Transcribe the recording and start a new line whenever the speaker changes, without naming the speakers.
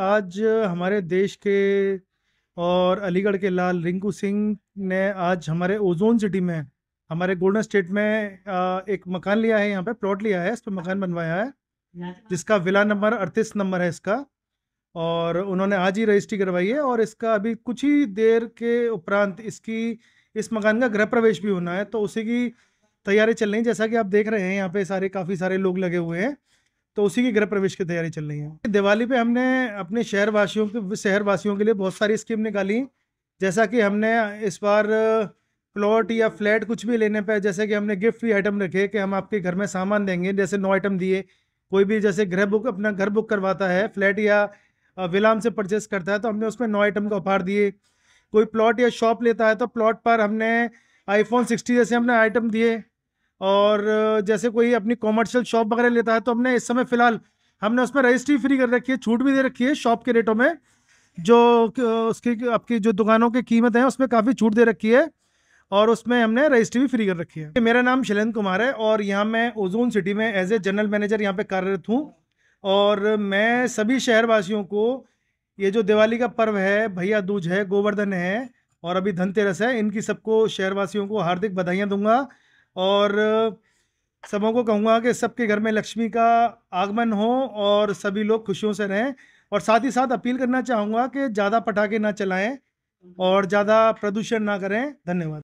आज हमारे देश के और अलीगढ़ के लाल रिंकू सिंह ने आज हमारे ओजोन सिटी में हमारे गोल्डन स्टेट में एक मकान लिया है यहाँ पे प्लॉट लिया है इस पर मकान बनवाया है जिसका विला नंबर अड़तीस नंबर है इसका और उन्होंने आज ही रजिस्ट्री करवाई है और इसका अभी कुछ ही देर के उपरांत इसकी इस मकान का गृह प्रवेश भी होना है तो उसी की तैयारी चल रही है जैसा कि आप देख रहे हैं यहाँ पे सारे काफ़ी सारे लोग लगे हुए हैं तो उसी की गृह प्रवेश की तैयारी चल रही है दिवाली पे हमने अपने शहर वासियों के शहर वासियों के लिए बहुत सारी स्कीम निकाली जैसा कि हमने इस बार प्लॉट या फ्लैट कुछ भी लेने पर जैसे कि हमने गिफ्ट भी आइटम रखे कि हम आपके घर में सामान देंगे जैसे नौ आइटम दिए कोई भी जैसे गृह बुक अपना घर बुक करवाता है फ्लैट या विलाम से परचेस करता है तो हमने उसमें नौ आइटम का उपहार दिए कोई प्लॉट या शॉप लेता है तो प्लॉट पर हमने आईफोन सिक्सटी जैसे हमने आइटम दिए और जैसे कोई अपनी कॉमर्शियल शॉप वगैरह लेता है तो हमने इस समय फिलहाल हमने उसमें रजिस्ट्री फ्री कर रखी है छूट भी दे रखी है शॉप के रेटों में जो उसकी आपकी जो दुकानों की कीमत है उसमें काफ़ी छूट दे रखी है और उसमें हमने रजिस्ट्री भी फ्री कर रखी है मेरा नाम शैलेंद्र कुमार है और यहाँ मैं ओजोन सिटी में एज ए जनरल मैनेजर यहाँ पे कार्यरत हूँ और मैं सभी शहरवासियों को ये जो दिवाली का पर्व है भैया दूज है गोवर्धन है और अभी धनतेरस है इनकी सबको शहरवासियों को हार्दिक बधाइयाँ दूंगा और सबों को कहूँगा कि सबके घर में लक्ष्मी का आगमन हो और सभी लोग खुशियों से रहें और साथ ही साथ अपील करना चाहूँगा कि ज़्यादा पटाखे ना चलाएं और ज़्यादा प्रदूषण ना करें धन्यवाद